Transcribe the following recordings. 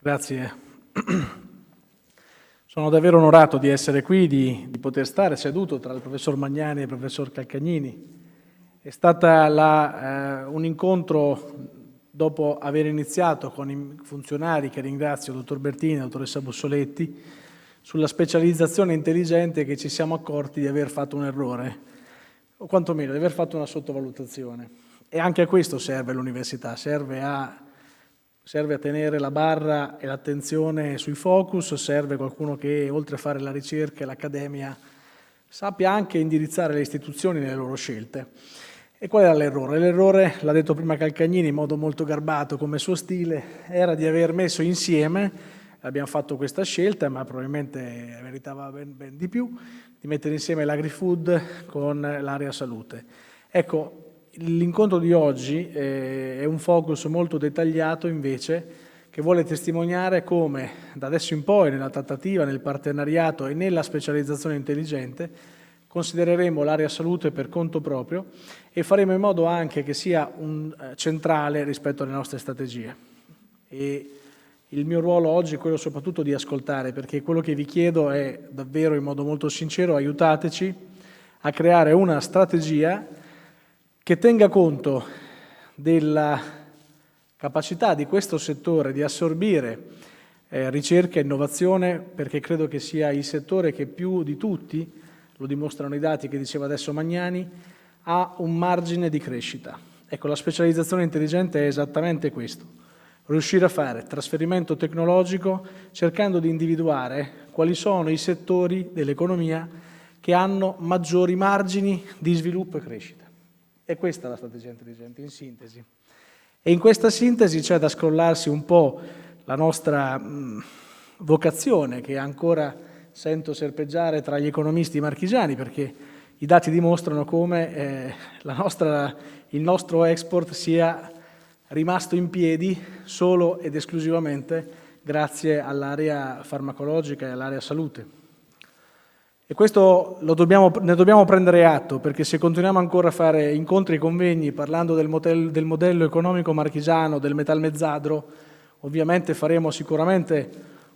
Grazie. Sono davvero onorato di essere qui, di, di poter stare seduto tra il professor Magnani e il professor Calcagnini. È stato eh, un incontro dopo aver iniziato con i funzionari, che ringrazio, dottor Bertini e dottoressa Bussoletti, sulla specializzazione intelligente che ci siamo accorti di aver fatto un errore, o quantomeno di aver fatto una sottovalutazione. E anche a questo serve l'università, serve a serve a tenere la barra e l'attenzione sui focus, serve qualcuno che oltre a fare la ricerca e l'accademia sappia anche indirizzare le istituzioni nelle loro scelte. E qual era l'errore? L'errore, l'ha detto prima Calcagnini in modo molto garbato come suo stile, era di aver messo insieme, abbiamo fatto questa scelta, ma probabilmente meritava ben, ben di più, di mettere insieme l'agri-food con l'area salute. Ecco, L'incontro di oggi eh, è un focus molto dettagliato invece che vuole testimoniare come da adesso in poi nella trattativa, nel partenariato e nella specializzazione intelligente considereremo l'area salute per conto proprio e faremo in modo anche che sia un, eh, centrale rispetto alle nostre strategie. E il mio ruolo oggi è quello soprattutto di ascoltare, perché quello che vi chiedo è davvero in modo molto sincero aiutateci a creare una strategia che tenga conto della capacità di questo settore di assorbire eh, ricerca e innovazione, perché credo che sia il settore che più di tutti, lo dimostrano i dati che diceva adesso Magnani, ha un margine di crescita. Ecco, la specializzazione intelligente è esattamente questo, riuscire a fare trasferimento tecnologico cercando di individuare quali sono i settori dell'economia che hanno maggiori margini di sviluppo e crescita. E questa è la strategia intelligente, in sintesi. E in questa sintesi c'è da scrollarsi un po' la nostra vocazione, che ancora sento serpeggiare tra gli economisti marchigiani, perché i dati dimostrano come eh, nostra, il nostro export sia rimasto in piedi solo ed esclusivamente grazie all'area farmacologica e all'area salute. E questo dobbiamo, ne dobbiamo prendere atto, perché se continuiamo ancora a fare incontri e convegni parlando del, motel, del modello economico marchigiano, del metalmezzadro, ovviamente faremo sicuramente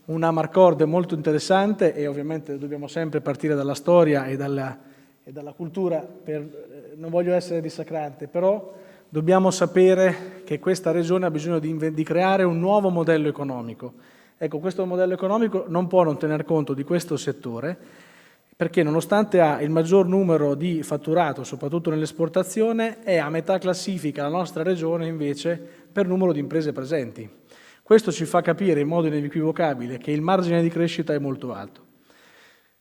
una Marcord molto interessante e ovviamente dobbiamo sempre partire dalla storia e dalla, e dalla cultura, per, eh, non voglio essere dissacrante, però dobbiamo sapere che questa regione ha bisogno di, di, creare un nuovo modello economico. Ecco, questo modello economico non può non tener conto di questo settore perché nonostante ha il maggior numero di fatturato, soprattutto nell'esportazione, è a metà classifica la nostra regione invece per numero di imprese presenti. Questo ci fa capire in modo inequivocabile che il margine di crescita è molto alto.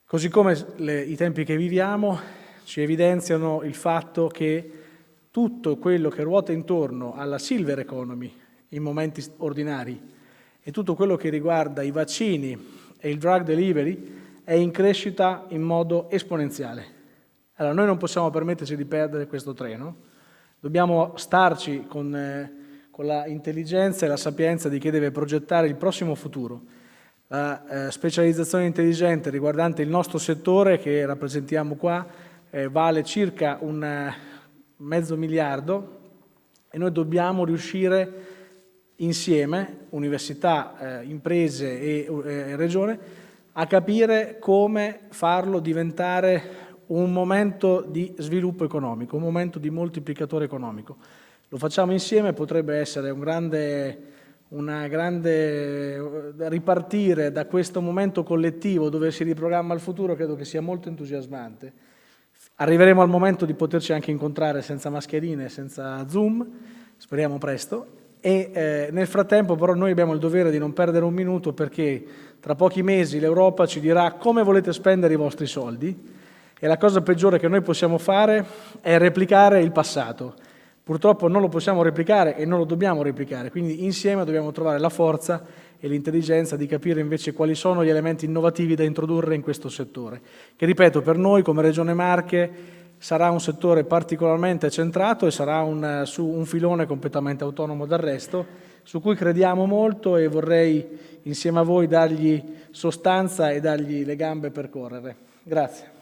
Così come le, i tempi che viviamo ci evidenziano il fatto che tutto quello che ruota intorno alla silver economy in momenti ordinari e tutto quello che riguarda i vaccini e il drug delivery è in crescita in modo esponenziale. Allora noi non possiamo permetterci di perdere questo treno, dobbiamo starci con, eh, con la intelligenza e la sapienza di chi deve progettare il prossimo futuro. La eh, specializzazione intelligente riguardante il nostro settore che rappresentiamo qua eh, vale circa un eh, mezzo miliardo e noi dobbiamo riuscire insieme, università, eh, imprese e eh, regione, a capire come farlo diventare un momento di sviluppo economico, un momento di moltiplicatore economico. Lo facciamo insieme, potrebbe essere un grande, una grande eh, ripartire da questo momento collettivo dove si riprogramma il futuro, credo che sia molto entusiasmante. Arriveremo al momento di poterci anche incontrare senza mascherine, senza Zoom, speriamo presto, e, eh, nel frattempo però noi abbiamo il dovere di non perdere un minuto perché tra pochi mesi l'Europa ci dirà come volete spendere i vostri soldi e la cosa peggiore che noi possiamo fare è replicare il passato. Purtroppo non lo possiamo replicare e non lo dobbiamo replicare, quindi insieme dobbiamo trovare la forza e l'intelligenza di capire invece quali sono gli elementi innovativi da introdurre in questo settore, che ripeto per noi come Regione Marche sarà un settore particolarmente centrato e sarà un, eh, su un filone completamente autonomo dal resto, su cui crediamo molto e vorrei insieme a voi dargli sostanza e dargli le gambe per correre. Grazie.